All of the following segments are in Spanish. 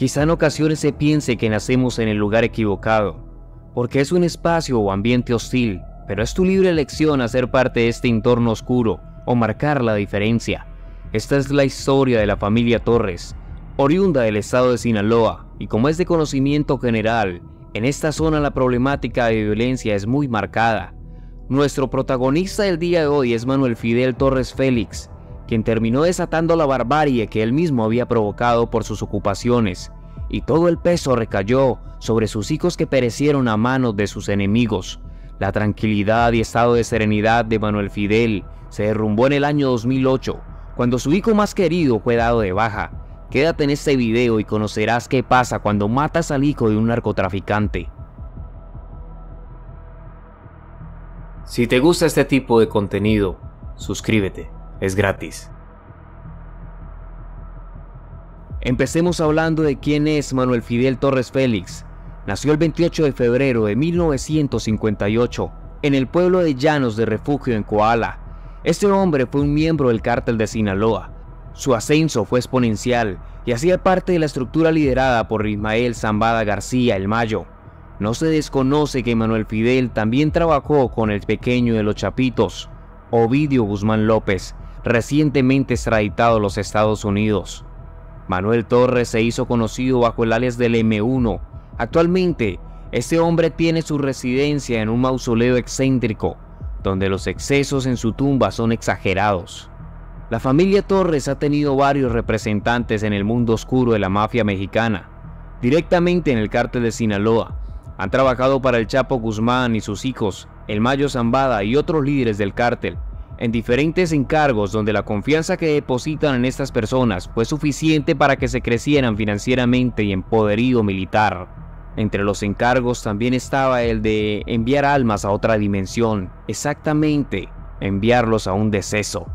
Quizá en ocasiones se piense que nacemos en el lugar equivocado, porque es un espacio o ambiente hostil, pero es tu libre elección hacer parte de este entorno oscuro o marcar la diferencia. Esta es la historia de la familia Torres, oriunda del estado de Sinaloa, y como es de conocimiento general, en esta zona la problemática de violencia es muy marcada. Nuestro protagonista del día de hoy es Manuel Fidel Torres Félix, quien terminó desatando la barbarie que él mismo había provocado por sus ocupaciones, y todo el peso recayó sobre sus hijos que perecieron a manos de sus enemigos. La tranquilidad y estado de serenidad de Manuel Fidel se derrumbó en el año 2008, cuando su hijo más querido fue dado de baja. Quédate en este video y conocerás qué pasa cuando matas al hijo de un narcotraficante. Si te gusta este tipo de contenido, suscríbete es gratis. Empecemos hablando de quién es Manuel Fidel Torres Félix. Nació el 28 de febrero de 1958 en el pueblo de Llanos de Refugio en Koala. Este hombre fue un miembro del cártel de Sinaloa. Su ascenso fue exponencial y hacía parte de la estructura liderada por Ismael Zambada García el Mayo. No se desconoce que Manuel Fidel también trabajó con el pequeño de los Chapitos, Ovidio Guzmán López, recientemente extraditado a los Estados Unidos. Manuel Torres se hizo conocido bajo el alias del M1. Actualmente, este hombre tiene su residencia en un mausoleo excéntrico, donde los excesos en su tumba son exagerados. La familia Torres ha tenido varios representantes en el mundo oscuro de la mafia mexicana, directamente en el cártel de Sinaloa. Han trabajado para el Chapo Guzmán y sus hijos, el Mayo Zambada y otros líderes del cártel, en diferentes encargos donde la confianza que depositan en estas personas fue suficiente para que se crecieran financieramente y en poderío militar. Entre los encargos también estaba el de enviar almas a otra dimensión, exactamente, enviarlos a un deceso.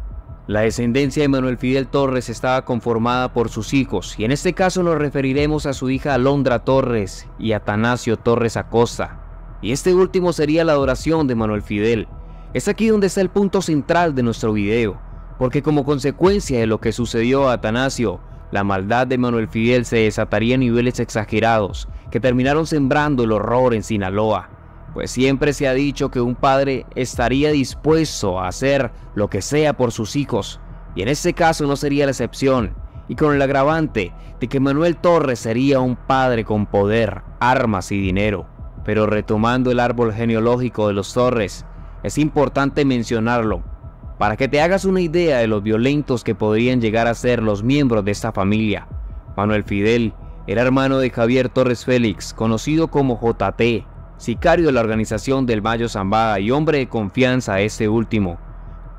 La descendencia de Manuel Fidel Torres estaba conformada por sus hijos, y en este caso nos referiremos a su hija Alondra Torres y Atanasio Torres Acosta. Y este último sería la adoración de Manuel Fidel, es aquí donde está el punto central de nuestro video, porque como consecuencia de lo que sucedió a Atanasio, la maldad de Manuel Fidel se desataría a niveles exagerados, que terminaron sembrando el horror en Sinaloa, pues siempre se ha dicho que un padre estaría dispuesto a hacer lo que sea por sus hijos, y en este caso no sería la excepción, y con el agravante de que Manuel Torres sería un padre con poder, armas y dinero. Pero retomando el árbol genealógico de los Torres, es importante mencionarlo, para que te hagas una idea de los violentos que podrían llegar a ser los miembros de esta familia. Manuel Fidel era hermano de Javier Torres Félix, conocido como JT, sicario de la organización del Mayo Zambada y hombre de confianza a este último.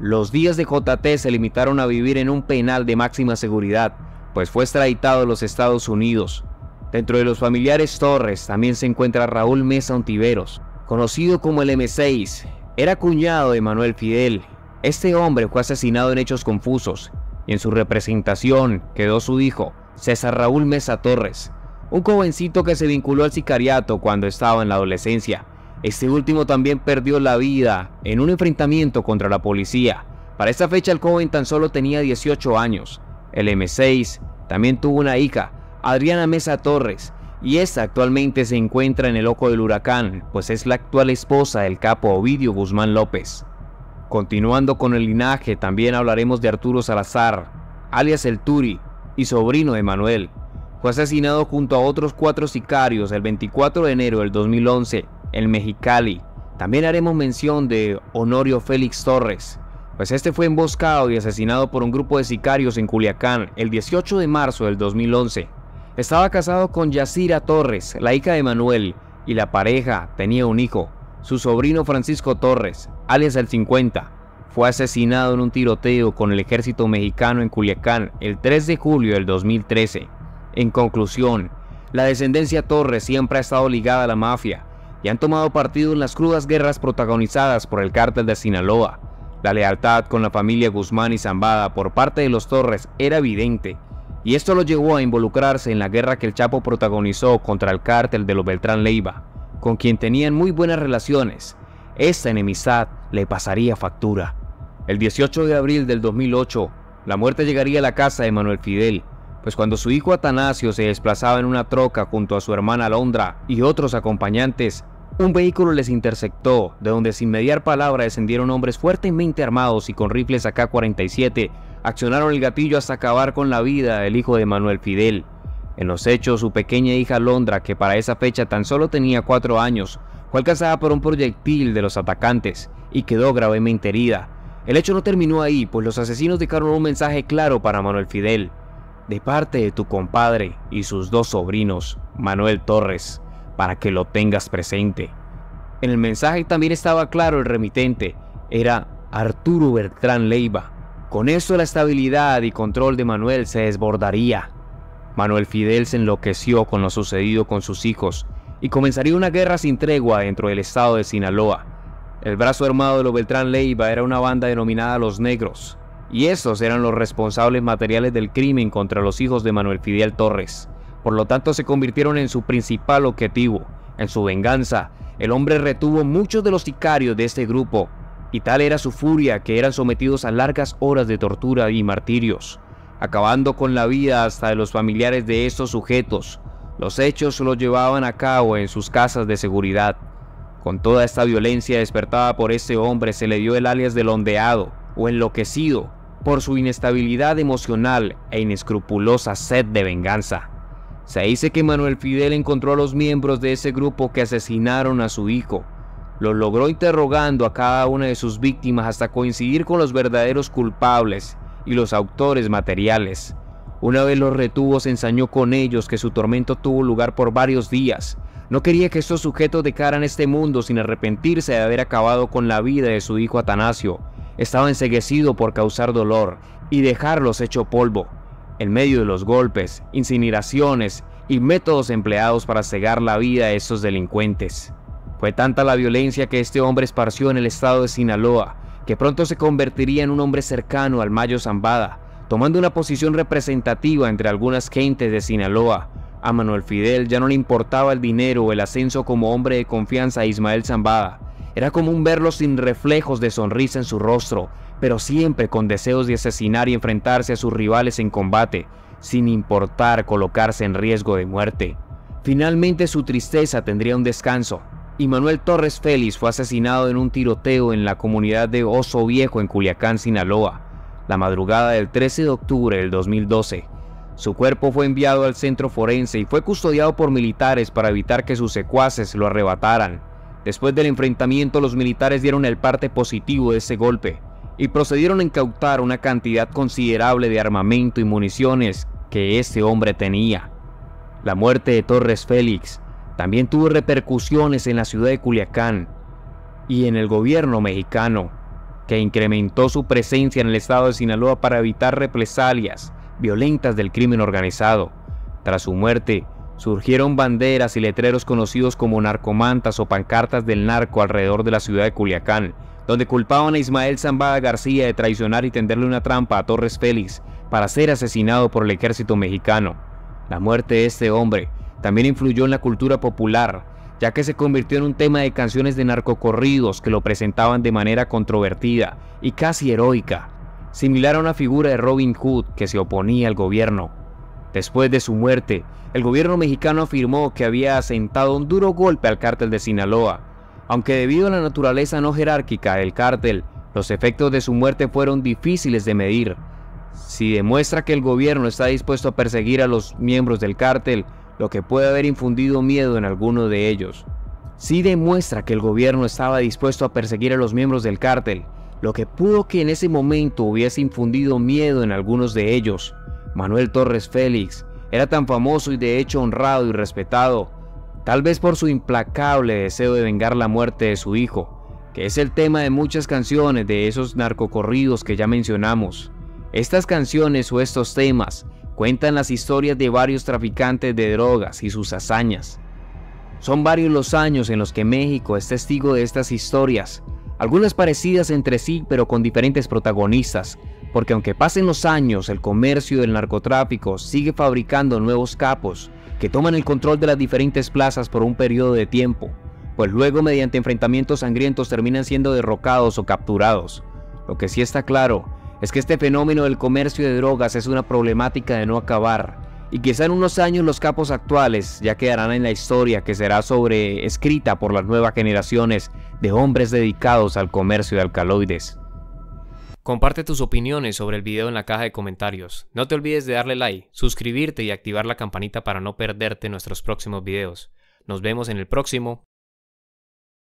Los días de JT se limitaron a vivir en un penal de máxima seguridad, pues fue extraditado a los Estados Unidos. Dentro de los familiares Torres también se encuentra Raúl Mesa Ontiveros, conocido como el M6, era cuñado de Manuel Fidel. Este hombre fue asesinado en hechos confusos y en su representación quedó su hijo, César Raúl Mesa Torres, un jovencito que se vinculó al sicariato cuando estaba en la adolescencia. Este último también perdió la vida en un enfrentamiento contra la policía. Para esta fecha el joven tan solo tenía 18 años. El M6 también tuvo una hija, Adriana Mesa Torres, y esta actualmente se encuentra en el ojo del huracán, pues es la actual esposa del capo Ovidio Guzmán López. Continuando con el linaje, también hablaremos de Arturo Salazar, alias el Turi, y sobrino de Manuel. Fue asesinado junto a otros cuatro sicarios el 24 de enero del 2011 en Mexicali. También haremos mención de Honorio Félix Torres, pues este fue emboscado y asesinado por un grupo de sicarios en Culiacán el 18 de marzo del 2011. Estaba casado con Yacira Torres, la hija de Manuel, y la pareja tenía un hijo. Su sobrino Francisco Torres, alias el 50, fue asesinado en un tiroteo con el ejército mexicano en Culiacán el 3 de julio del 2013. En conclusión, la descendencia Torres siempre ha estado ligada a la mafia y han tomado partido en las crudas guerras protagonizadas por el cártel de Sinaloa. La lealtad con la familia Guzmán y Zambada por parte de los Torres era evidente y esto lo llevó a involucrarse en la guerra que el Chapo protagonizó contra el cártel de los Beltrán Leiva, con quien tenían muy buenas relaciones. Esta enemistad le pasaría factura. El 18 de abril del 2008, la muerte llegaría a la casa de Manuel Fidel, pues cuando su hijo Atanasio se desplazaba en una troca junto a su hermana Alondra y otros acompañantes, un vehículo les interceptó, de donde sin mediar palabra descendieron hombres fuertemente armados y con rifles AK-47 accionaron el gatillo hasta acabar con la vida del hijo de Manuel Fidel. En los hechos, su pequeña hija Londra, que para esa fecha tan solo tenía cuatro años, fue alcanzada por un proyectil de los atacantes y quedó gravemente herida. El hecho no terminó ahí, pues los asesinos dejaron un mensaje claro para Manuel Fidel, de parte de tu compadre y sus dos sobrinos, Manuel Torres, para que lo tengas presente. En el mensaje también estaba claro el remitente, era Arturo Bertrán Leiva, con esto la estabilidad y control de Manuel se desbordaría. Manuel Fidel se enloqueció con lo sucedido con sus hijos y comenzaría una guerra sin tregua dentro del estado de Sinaloa. El brazo armado de los Beltrán Leiva era una banda denominada Los Negros, y esos eran los responsables materiales del crimen contra los hijos de Manuel Fidel Torres. Por lo tanto, se convirtieron en su principal objetivo. En su venganza, el hombre retuvo muchos de los sicarios de este grupo y tal era su furia que eran sometidos a largas horas de tortura y martirios, acabando con la vida hasta de los familiares de estos sujetos. Los hechos los llevaban a cabo en sus casas de seguridad. Con toda esta violencia despertada por ese hombre se le dio el alias del ondeado o enloquecido por su inestabilidad emocional e inescrupulosa sed de venganza. Se dice que Manuel Fidel encontró a los miembros de ese grupo que asesinaron a su hijo lo logró interrogando a cada una de sus víctimas hasta coincidir con los verdaderos culpables y los autores materiales. Una vez los retuvo, se ensañó con ellos que su tormento tuvo lugar por varios días. No quería que estos sujetos dejaran este mundo sin arrepentirse de haber acabado con la vida de su hijo Atanasio. Estaba enseguecido por causar dolor y dejarlos hecho polvo. En medio de los golpes, incineraciones y métodos empleados para cegar la vida de estos delincuentes. Fue tanta la violencia que este hombre esparció en el estado de Sinaloa, que pronto se convertiría en un hombre cercano al Mayo Zambada, tomando una posición representativa entre algunas gentes de Sinaloa. A Manuel Fidel ya no le importaba el dinero o el ascenso como hombre de confianza a Ismael Zambada. Era común verlo sin reflejos de sonrisa en su rostro, pero siempre con deseos de asesinar y enfrentarse a sus rivales en combate, sin importar colocarse en riesgo de muerte. Finalmente su tristeza tendría un descanso, y Manuel Torres Félix fue asesinado en un tiroteo en la comunidad de Oso Viejo en Culiacán, Sinaloa, la madrugada del 13 de octubre del 2012. Su cuerpo fue enviado al centro forense y fue custodiado por militares para evitar que sus secuaces lo arrebataran. Después del enfrentamiento, los militares dieron el parte positivo de ese golpe y procedieron a incautar una cantidad considerable de armamento y municiones que ese hombre tenía. La muerte de Torres Félix también tuvo repercusiones en la ciudad de Culiacán y en el gobierno mexicano, que incrementó su presencia en el estado de Sinaloa para evitar represalias violentas del crimen organizado. Tras su muerte, surgieron banderas y letreros conocidos como narcomantas o pancartas del narco alrededor de la ciudad de Culiacán, donde culpaban a Ismael Zambada García de traicionar y tenderle una trampa a Torres Félix para ser asesinado por el ejército mexicano. La muerte de este hombre también influyó en la cultura popular, ya que se convirtió en un tema de canciones de narcocorridos que lo presentaban de manera controvertida y casi heroica, similar a una figura de Robin Hood que se oponía al gobierno. Después de su muerte, el gobierno mexicano afirmó que había asentado un duro golpe al cártel de Sinaloa, aunque debido a la naturaleza no jerárquica del cártel, los efectos de su muerte fueron difíciles de medir. Si demuestra que el gobierno está dispuesto a perseguir a los miembros del cártel, lo que puede haber infundido miedo en alguno de ellos. ...si demuestra que el gobierno estaba dispuesto a perseguir a los miembros del cártel, lo que pudo que en ese momento hubiese infundido miedo en algunos de ellos. Manuel Torres Félix era tan famoso y de hecho honrado y respetado, tal vez por su implacable deseo de vengar la muerte de su hijo, que es el tema de muchas canciones de esos narcocorridos que ya mencionamos. Estas canciones o estos temas Cuentan las historias de varios traficantes de drogas y sus hazañas. Son varios los años en los que México es testigo de estas historias, algunas parecidas entre sí pero con diferentes protagonistas, porque aunque pasen los años, el comercio del narcotráfico sigue fabricando nuevos capos que toman el control de las diferentes plazas por un periodo de tiempo, pues luego mediante enfrentamientos sangrientos terminan siendo derrocados o capturados. Lo que sí está claro es que este fenómeno del comercio de drogas es una problemática de no acabar, y quizá en unos años los capos actuales ya quedarán en la historia que será sobreescrita por las nuevas generaciones de hombres dedicados al comercio de alcaloides. Comparte tus opiniones sobre el video en la caja de comentarios. No te olvides de darle like, suscribirte y activar la campanita para no perderte nuestros próximos videos. Nos vemos en el próximo.